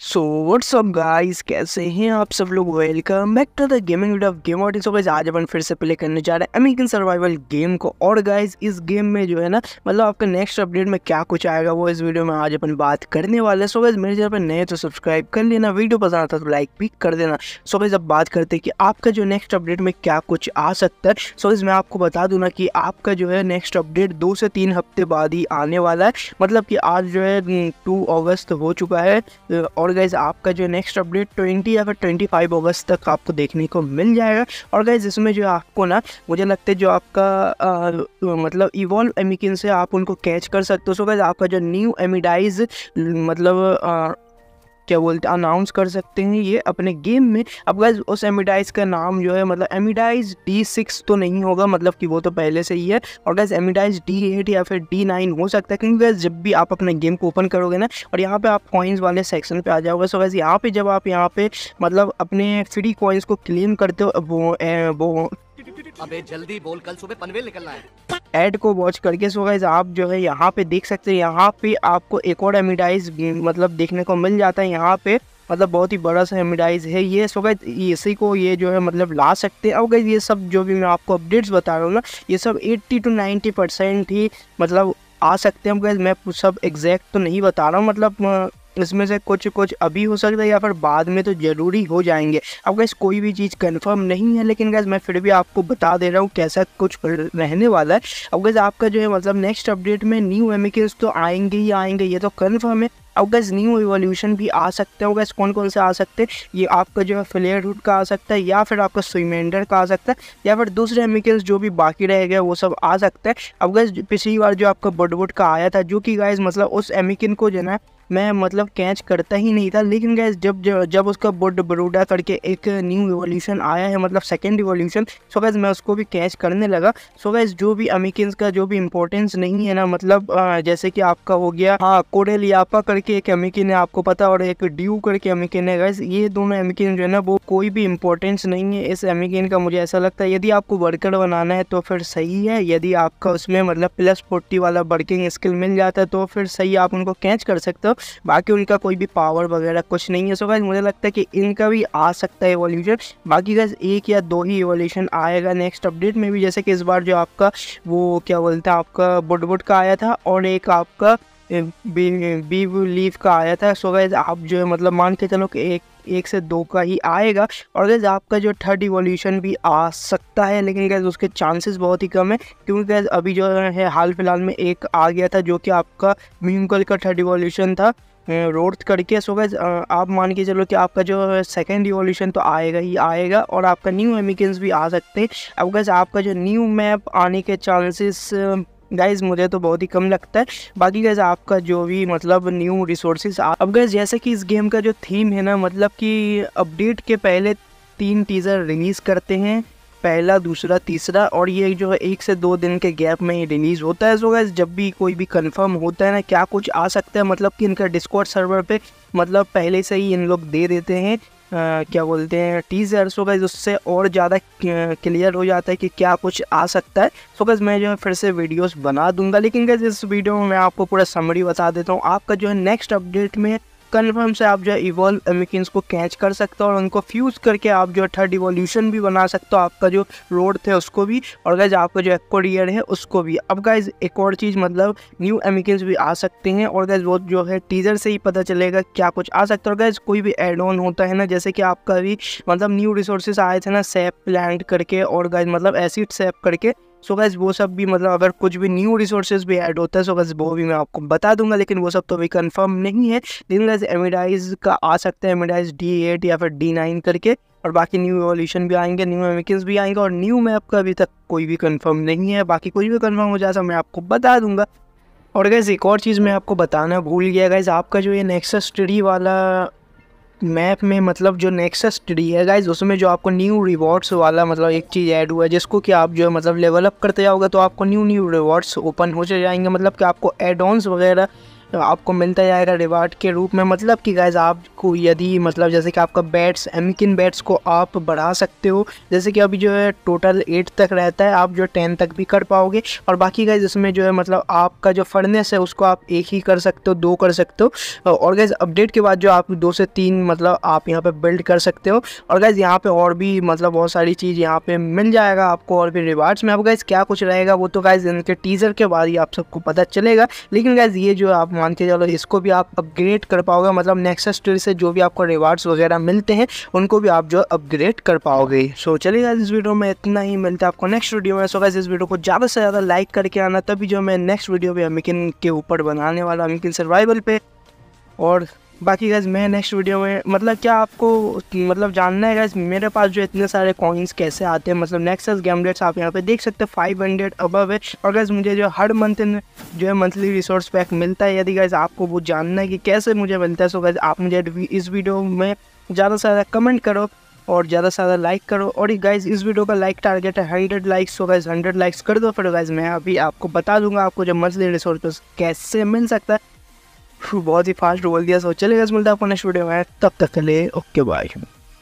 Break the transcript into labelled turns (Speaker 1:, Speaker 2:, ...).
Speaker 1: so what's up guys कैसे हैं आप सब लोग welcome back to the gaming of game audience guys आज अपन फिर से प्ले करने जा रहे हैं अमेरिकन सर्वाइवल गेम को और गाइस इस गेम में जो है ना मतलब आपका नेक्स्ट अपडेट में क्या कुछ आएगा वो इस वीडियो में आज अपन बात करने वाले हैं सो गाइज मेरे चैनल पर नए तो सब्सक्राइब कर लेना वीडियो पसंद आता तो लाइक भी कर देना सो गाइज अब बात करते हैं कि आपका जो नेक्स्ट अपडेट में क्या कुछ आ सकता है सो गाइज मैं आपको बता दूँ ना कि आपका जो है नेक्स्ट अपडेट दो से तीन हफ्ते बाद ही आने वाला है मतलब कि आज जो है टू हम्म, अगस्त हो चुका है और गैज़ आपका जो नेक्स्ट अपडेट ट्वेंटी या फिर ट्वेंटी फाइव अगस्त तक आपको देखने को मिल जाएगा और गैज़ इसमें जो आपको ना मुझे लगता है जो आपका आ, मतलब इवॉल्व एमिकिन से आप उनको कैच कर सकते हो सो गैज़ आपका जो न्यू एमिडाइज मतलब आ, क्या बोलते अनाउंस कर सकते हैं ये अपने गेम में अब गाइज उस एमिडाइज का नाम जो है मतलब एमिडाइज डी सिक्स तो नहीं होगा मतलब कि वो तो पहले से ही है और गैस एमिडाइज डी एट या फिर डी नाइन हो सकता है क्योंकि जब भी आप अपने गेम को ओपन करोगे ना और यहाँ पे आप कॉइन्स वाले सेक्शन पे आ जाओगे सो गैस यहाँ पे जब आप यहाँ पे मतलब अपने फ्री कॉइन्स को क्लेम करते हो वो ए, वो अबे जल्दी बोल कल सुबह पनवेल निकलना है ऐड को वॉच करके सो गाइज आप जो है यहाँ पे देख सकते हैं यहाँ पे आपको एक और एमिडाइज मतलब देखने को मिल जाता है यहाँ पे मतलब बहुत ही बड़ा सा एमिडाइज है ये सो गाइज इसी को ये जो है मतलब ला सकते हैं और गाइज ये सब जो भी मैं आपको अपडेट्स बता रहा हूँ ना ये सब 80 टू 90 परसेंट ही मतलब आ सकते हैं गाइज मैं सब एग्जैक्ट तो नहीं बता रहा हूँ मतलब इसमें से कुछ कुछ अभी हो सकता है या फिर बाद में तो ज़रूरी हो जाएंगे अब गैस कोई भी चीज़ कंफर्म नहीं है लेकिन गैस मैं फिर भी आपको बता दे रहा हूँ कैसा कुछ रहने वाला है अब गैस आपका जो है मतलब नेक्स्ट अपडेट में न्यू एम तो आएंगे ही आएंगे ये तो कन्फर्म है अब गैस न्यू इवोल्यूशन भी आ सकते हैं गैस कौन कौन से आ सकते हैं ये आपका जो है फ्लेयर रूट का आ सकता है या फिर आपका स्विमेंडर का आ सकता है या फिर दूसरे एमिकल्स जो भी बाकी रह गए वो सब आ सकते हैं अब गैस पिछली बार जो आपका बुडवुड का आया था जो कि गैस मतलब उस एमिकिन को जो है मैं मतलब कैच करता ही नहीं था लेकिन गैस जब जब उसका बुड बरूडा करके एक न्यू रिवोल्यूशन आया है मतलब सेकेंड रिवोल्यूशन सो गैस मैं उसको भी कैच करने लगा सो गैस जो भी अमेरिकन्स का जो भी इंपॉर्टेंस नहीं है ना मतलब जैसे कि आपका हो गया हाँ कोडेलियापा करके एक अमेरिकन है आपको पता और एक ड्यू करके अमेरिकन है गैस ये दोनों अमेरिकन जो है ना वो कोई भी इंपॉर्टेंस नहीं है इस अमेरिकन का मुझे ऐसा लगता है यदि आपको वर्कर बनाना है तो फिर सही है यदि आपका उसमें मतलब प्लस फोर्टी वाला वर्किंग स्किल मिल जाता है तो फिर सही आप उनको कैच कर सकते हो बाकी उनका कोई भी पावर वगैरह कुछ नहीं है सो गैस मुझे लगता है कि इनका भी आ सकता है एवोल्यूशन बाकी गैस एक या दो ही एवोल्यूशन आएगा नेक्स्ट अपडेट में भी जैसे कि इस बार जो आपका वो क्या बोलते हैं आपका बुड का आया था और एक आपका बी बी लीव का आया था सो गैस आप जो है मतलब मान के चलो कि एक एक से दो का ही आएगा और गैज़ आपका जो थर्ड इवोल्यूशन भी आ सकता है लेकिन गैज़ उसके चांसेस बहुत ही कम है क्योंकि गैज़ अभी जो है हाल फिलहाल में एक आ गया था जो कि आपका म्यूकल का थर्ड इवोल्यूशन था रोड करके सो गैज आप मान के चलो कि आपका जो सेकेंड रिवोल्यूशन तो आएगा ही आएगा और आपका न्यू एमिकेंस भी आ सकते हैं अब गैज आपका जो न्यू मैप आने के चांसेस गाइज़ मुझे तो बहुत ही कम लगता है बाकी गाइज़ आपका जो भी मतलब न्यू रिसोर्सेज अब गैस जैसे कि इस गेम का जो थीम है ना मतलब कि अपडेट के पहले तीन टीज़र रिलीज़ करते हैं पहला दूसरा तीसरा और ये जो है एक से दो दिन के गैप में ही रिलीज़ होता है सो गैस जब भी कोई भी कंफर्म होता है ना क्या कुछ आ सकता है मतलब कि इनका डिस्कॉर्ड सर्वर पे मतलब पहले से ही इन लोग दे देते हैं क्या बोलते हैं टीज़र सो गैस उससे और ज़्यादा क्लियर हो जाता है कि क्या कुछ आ सकता है सो गैस मैं जो है फिर से वीडियोस बना दूंगा लेकिन गैस इस वीडियो में मैं आपको पूरा समरी बता देता हूँ आपका जो है नेक्स्ट अपडेट में कन्फर्म से आप जो है इवॉल्व एमिकिंस को कैच कर सकते हो और उनको फ्यूज करके आप जो है थर्ड इवोल्यूशन भी बना सकते हो आपका जो रोड थे उसको भी और गैज आपका जो एक्वाडियर है उसको भी अब गाइज एक और चीज़ मतलब न्यू एमिकिंस भी आ सकते हैं और गैज वो जो है टीजर से ही पता चलेगा क्या कुछ आ सकता है और गैज कोई भी एड ऑन होता है ना जैसे कि आपका भी मतलब न्यू रिसोर्सेज आए थे ना सेप प्लान करके और गैज मतलब एसिड सेप करके सो गैस वो सब भी मतलब अगर कुछ भी न्यू रिसोर्सेज भी ऐड होता है सो गैस वो भी मैं आपको बता दूंगा लेकिन वो सब तो अभी कंफर्म नहीं है लेकिन गैस एमिडाइज का आ सकता है एमिडाइज डी एट या फिर डी नाइन करके और बाकी न्यू एवोल्यूशन भी आएंगे न्यू एमिकन्स भी आएंगे और न्यू मैप का अभी तक कोई भी कन्फर्म नहीं है बाकी कुछ भी कन्फर्म हो जाए मैं आपको बता दूंगा और गैस एक और चीज़ मैं आपको बताना भूल गया गैस आपका जो ये नेक्सस स्टडी वाला मैप में मतलब जो नेक्सस ट्री है गाइज उसमें जो आपको न्यू रिवॉर्ड्स वाला मतलब एक चीज़ ऐड हुआ है जिसको कि आप जो है मतलब लेवल अप करते जाओगे तो आपको न्यू न्यू रिवॉर्ड्स ओपन हो जाएंगे मतलब कि आपको एड वगैरह आपको मिलता जाएगा रिवार्ड के रूप में मतलब कि गाइज आपको यदि मतलब जैसे कि आपका बैट्स एमकिन बैट्स को आप बढ़ा सकते हो जैसे कि अभी जो है टोटल एट तक रहता है आप जो टेन तक भी कर पाओगे और बाकी गाइज इसमें जो है मतलब आपका जो फर्नेस है उसको आप एक ही कर सकते हो दो कर सकते हो और गाइज अपडेट के बाद जो आप दो से तीन मतलब आप यहाँ पर बिल्ड कर सकते हो और गाइज यहाँ पर और भी मतलब बहुत सारी चीज़ यहाँ पर मिल जाएगा आपको और भी रिवार्ड्स में अब गाइज क्या कुछ रहेगा वो तो गाइज इनके टीज़र के बाद ही आप सबको पता चलेगा लेकिन गाइज ये जो आप मान के चलो इसको भी आप अपग्रेड कर पाओगे मतलब नेक्सस ट्री से जो भी आपको रिवार्ड्स वगैरह मिलते हैं उनको भी आप जो अपग्रेड कर पाओगे सो चलिए इस वीडियो में इतना ही मिलता है आपको नेक्स्ट वीडियो में सो गैस इस वीडियो को ज़्यादा से ज़्यादा लाइक करके आना तभी जो मैं नेक्स्ट वीडियो भी अमिकिन के ऊपर बनाने वाला अमिकिन सर्वाइवल पे और बाकी गैस मैं नेक्स्ट वीडियो में मतलब क्या आपको मतलब जानना है गैस मेरे पास जो इतने सारे कॉइन्स कैसे आते हैं मतलब नेक्सस गैमलेट्स आप यहाँ पे देख सकते हैं फाइव हंड्रेड अबव है और गैस मुझे जो हर मंथ जो है मंथली रिसोर्स पैक मिलता है यदि गैस आपको वो जानना है कि कैसे मुझे मिलता है सो गैस आप मुझे इस वीडियो में ज़्यादा से ज़्यादा कमेंट करो और ज़्यादा से ज़्यादा लाइक करो और गाइज इस वीडियो का लाइक टारगेट है hundred likes so guys hundred likes कर दो फिर गाइज मैं अभी आपको बता दूंगा आपको जो मंथली रिसोर्स कैसे मिल सकता है बहुत ही फास्ट बोल दिया सोचा लेगा मिलता है अपने स्टूडियो में तब तक के लिए ओके बाय